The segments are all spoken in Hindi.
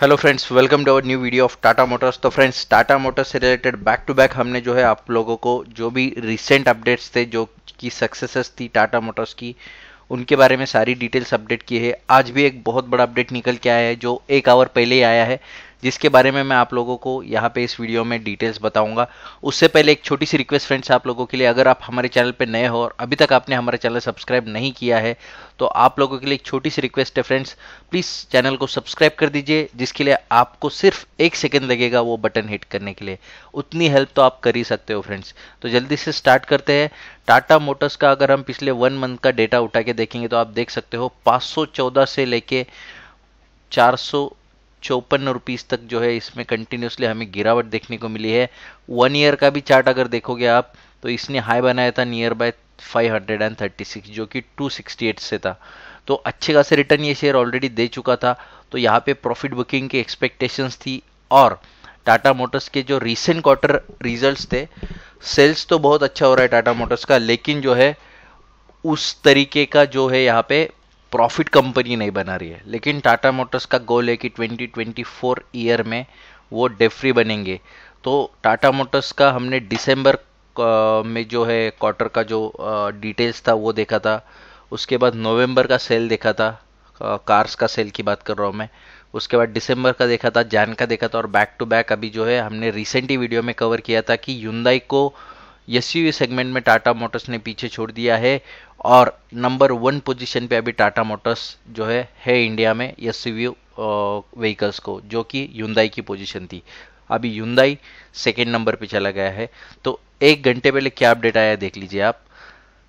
hello friends welcome to our new video of Tata Motors तो फ्रेंड्स टाटा मोटर्स से रिलेटेड बैक टू बैक हमने जो है आप लोगों को जो भी रिसेंट अपडेट्स थे जो की सक्सेसेस थी टाटा मोटर्स की उनके बारे में सारी डिटेल्स अपडेट की है आज भी एक बहुत बड़ा अपडेट निकल के आया है जो एक आवर पहले ही आया है जिसके बारे में मैं आप लोगों को यहाँ पे इस वीडियो में डिटेल्स बताऊंगा उससे पहले एक छोटी सी रिक्वेस्ट फ्रेंड्स आप लोगों के लिए अगर आप हमारे चैनल पे नए हो और अभी तक आपने हमारा चैनल सब्सक्राइब नहीं किया है तो आप लोगों के लिए एक छोटी सी रिक्वेस्ट है फ्रेंड्स प्लीज़ चैनल को सब्सक्राइब कर दीजिए जिसके लिए आपको सिर्फ एक सेकेंड लगेगा वो बटन हिट करने के लिए उतनी हेल्प तो आप कर ही सकते हो फ्रेंड्स तो जल्दी से स्टार्ट करते हैं टाटा मोटर्स का अगर हम पिछले वन मंथ का डेटा उठा के देखेंगे तो आप देख सकते हो पाँच से लेके चार चौपन रुपीज़ तक जो है इसमें कंटिन्यूसली हमें गिरावट देखने को मिली है वन ईयर का भी चार्ट अगर देखोगे आप तो इसने हाई बनाया था नियर बाय 536 जो कि 268 से था तो अच्छे खासे रिटर्न ये शेयर ऑलरेडी दे चुका था तो यहाँ पे प्रॉफिट बुकिंग की एक्सपेक्टेशंस थी और टाटा मोटर्स के जो रिसेंट क्वार्टर रिजल्ट थे सेल्स तो बहुत अच्छा हो रहा है टाटा मोटर्स का लेकिन जो है उस तरीके का जो है यहाँ पे प्रॉफिट कंपनी नहीं बना रही है लेकिन टाटा मोटर्स का गोल है कि 2024 ईयर में वो डेफ्री बनेंगे तो टाटा मोटर्स का हमने दिसंबर में जो है क्वार्टर का जो डिटेल्स था वो देखा था उसके बाद नवंबर का सेल देखा था कार्स का सेल की बात कर रहा हूँ मैं उसके बाद दिसंबर का देखा था जैन का देखा था और बैक टू बैक अभी जो है हमने रिसेंटली वीडियो में कवर किया था कि युंदाई को एस सेगमेंट में टाटा मोटर्स ने पीछे छोड़ दिया है और नंबर वन पोजीशन पे अभी टाटा मोटर्स जो है है इंडिया में एस व्हीकल्स को जो कि युंदाई की पोजीशन थी अभी युंदाई सेकेंड नंबर पे चला गया है तो एक घंटे पहले क्या अपडेट आया देख लीजिए आप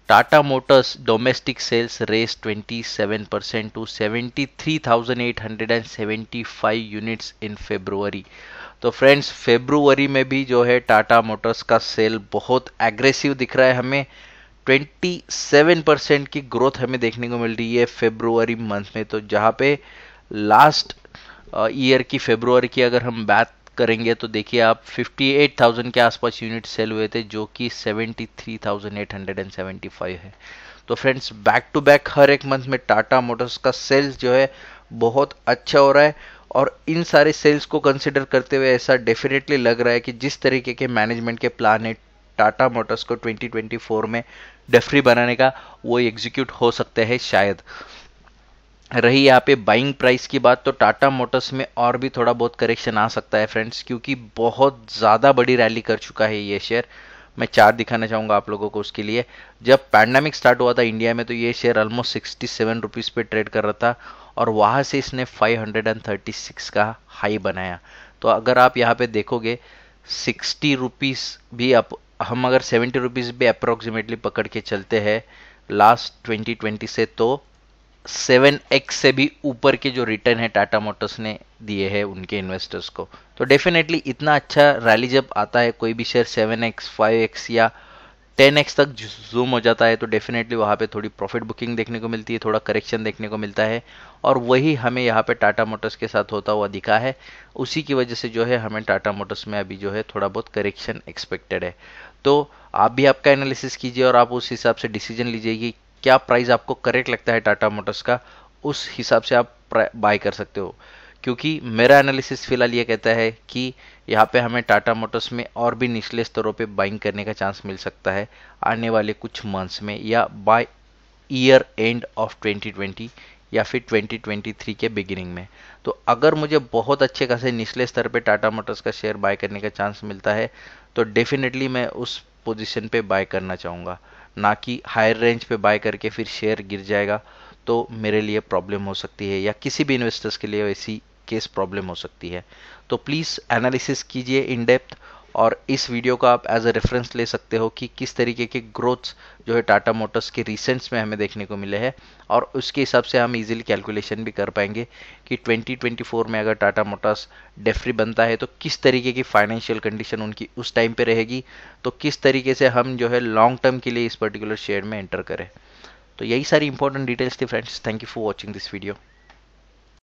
Tata Motors domestic sales rise 27 percent to 73,875 units in February तो फ्रेंड्स फेब्रुवरी में भी जो है टाटा मोटर्स का सेल बहुत एग्रेसिव दिख रहा है हमें 27 परसेंट की ग्रोथ हमें देखने को मिल रही है फेब्रुवरी मंथ में तो जहाँ पे लास्ट ईयर की फेब्रुवरी की अगर हम बात करेंगे तो देखिए आप 58,000 के आसपास यूनिट सेल हुए थे जो कि 73,875 है तो फ्रेंड्स बैक टू बैक हर एक मंथ में टाटा मोटर्स का सेल्स जो है बहुत अच्छा हो रहा है और इन सारे सेल्स को कंसिडर करते हुए ऐसा डेफिनेटली लग रहा है कि जिस तरीके के मैनेजमेंट के प्लान है टाटा मोटर्स को 2024 में डेफरी बनाने का वो एग्जीक्यूट हो सकते हैं शायद रही यहाँ पे बाइंग प्राइस की बात तो टाटा मोटर्स में और भी थोड़ा बहुत करेक्शन आ सकता है फ्रेंड्स क्योंकि बहुत ज़्यादा बड़ी रैली कर चुका है ये शेयर मैं चार दिखाना चाहूँगा आप लोगों को उसके लिए जब पैंडमिक स्टार्ट हुआ था इंडिया में तो ये share almost sixty seven rupees पे ट्रेड कर रहा था और वहाँ से इसने five hundred and thirty six का हाई बनाया तो अगर आप यहाँ पे देखोगे सिक्सटी रुपीज़ भी आप हम अगर सेवेंटी रुपीज़ भी अप्रोक्सीमेटली पकड़ के चलते हैं लास्ट ट्वेंटी ट्वेंटी से तो सेवन एक्स से भी ऊपर के जो रिटर्न है टाटा मोटर्स ने दिए हैं उनके इन्वेस्टर्स को तो डेफिनेटली इतना अच्छा रैली जब आता है कोई भी share seven x five x या टेन एक्स तक जूम हो जाता है तो डेफिनेटली वहाँ पे थोड़ी प्रॉफिट बुकिंग देखने को मिलती है थोड़ा करेक्शन देखने को मिलता है और वही हमें यहाँ पे टाटा मोटर्स के साथ होता हुआ दिखा है उसी की वजह से जो है हमें टाटा मोटर्स में अभी जो है थोड़ा बहुत करेक्शन एक्सपेक्टेड है तो आप भी आपका एनालिसिस कीजिए और आप उस हिसाब से डिसीजन लीजिए कि क्या प्राइस आपको करेक्ट लगता है टाटा मोटर्स का उस हिसाब से आप बाय कर सकते हो क्योंकि मेरा एनालिसिस फिलहाल ये कहता है कि यहाँ पे हमें टाटा मोटर्स में और भी निचले स्तरों पे बाइंग करने का चांस मिल सकता है आने वाले कुछ मंथ्स में या बाय ईयर एंड ऑफ 2020 या फिर 2023 के बिगिनिंग में तो अगर मुझे बहुत अच्छे खासे निचले स्तर पे टाटा मोटर्स का शेयर बाय करने का चांस मिलता है तो डेफिनेटली मैं उस पोजीशन पे बाय करना चाहूँगा ना कि हायर रेंज पे बाय करके फिर शेयर गिर जाएगा तो मेरे लिए प्रॉब्लम हो सकती है या किसी भी इन्वेस्टर्स के लिए ऐसी केस प्रॉब्लम हो सकती है तो प्लीज़ एनालिसिस कीजिए इन डेप्थ और इस वीडियो को आप एज अ रेफरेंस ले सकते हो कि किस तरीके के ग्रोथ्स जो है टाटा मोटर्स के रिसेंट्स में हमें देखने को मिले हैं और उसके हिसाब से हम इजीली कैलकुलेशन भी कर पाएंगे कि 2024 में अगर टाटा मोटर्स डेफ्री बनता है तो किस तरीके की फाइनेंशियल कंडीशन उनकी उस टाइम पे रहेगी तो किस तरीके से हम जो है लॉन्ग टर्म के लिए इस पर्टिकुलर शेयर में एंटर करें तो यही सारी इंपॉर्टेंट डिटेल्स थी friends thank you for watching this video